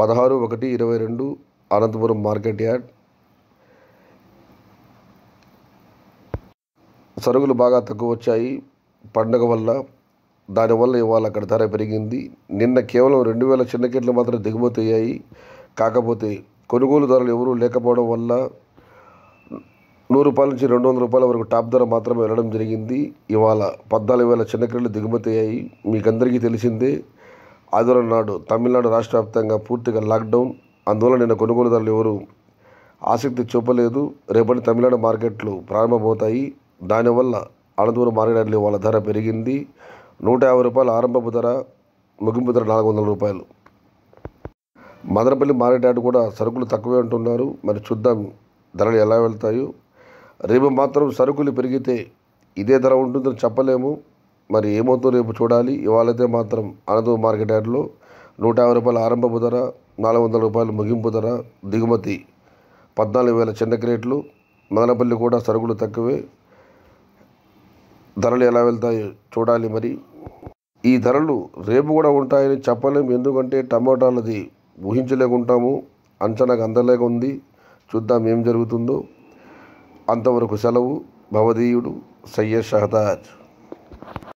పదహారు ఒకటి ఇరవై రెండు అనంతపురం మార్కెట్ యార్డ్ సరుకులు బాగా తక్కువ వచ్చాయి పండగ వల్ల దానివల్ల ఇవాళ అక్కడ ధర పెరిగింది నిన్న కేవలం రెండు వేల చిన్న కిట్లు మాత్రం దిగుమతి అయ్యాయి కాకపోతే కొనుగోలు ధరలు ఎవరూ లేకపోవడం వల్ల నూరు రూపాయల నుంచి రెండు వందల రూపాయల వరకు టాప్ ధర మాత్రమే వెళ్ళడం జరిగింది ఇవాళ పద్నాలుగు వేల చిన్న కిట్లు దిగుమతి అయ్యాయి మీకందరికీ తెలిసిందే ఆదివారం నాడు తమిళనాడు రాష్ట్ర వ్యాప్తంగా పూర్తిగా లాక్డౌన్ అందువల్ల నిన్న కొనుగోలుదారులు ఎవరు ఆసక్తి చూపలేదు రేపటి తమిళనాడు మార్కెట్లు ప్రారంభమవుతాయి దానివల్ల అనంతపురం మార్కెట్లు వాళ్ళ ధర పెరిగింది నూట యాభై రూపాయల ఆరంభపు ధర ముగింపు ధర నాలుగు వందల రూపాయలు మదనపల్లి మార్కెట్ యార్డ్ కూడా సరుకులు తక్కువే ఉంటున్నారు మరి చూద్దాం ధరలు ఎలా వెళ్తాయో రేపు మాత్రం సరుకులు పెరిగితే ఇదే ధర ఉంటుందని చెప్పలేము మరి ఏమవుతుందో రేపు చూడాలి ఇవాళైతే మాత్రం అనదు మార్కెట్ యార్డ్లో నూట యాభై రూపాయల ఆరంభపు ధర నాలుగు వందల రూపాయలు ముగింపు ధర దిగుమతి పద్నాలుగు వేల చిన్న క్రేట్లు మదనపల్లి కూడా సరుకులు తక్కువే ధరలు ఎలా వెళ్తాయో చూడాలి మరి ఈ ధరలు రేపు కూడా ఉంటాయని చెప్పలేము ఎందుకంటే టమాటాలది ఊహించలేకుంటాము అంచనాకు అందలేక ఉంది చూద్దాం ఏం జరుగుతుందో అంతవరకు సెలవు భవదీయుడు సయ్యద్ షహతాజ్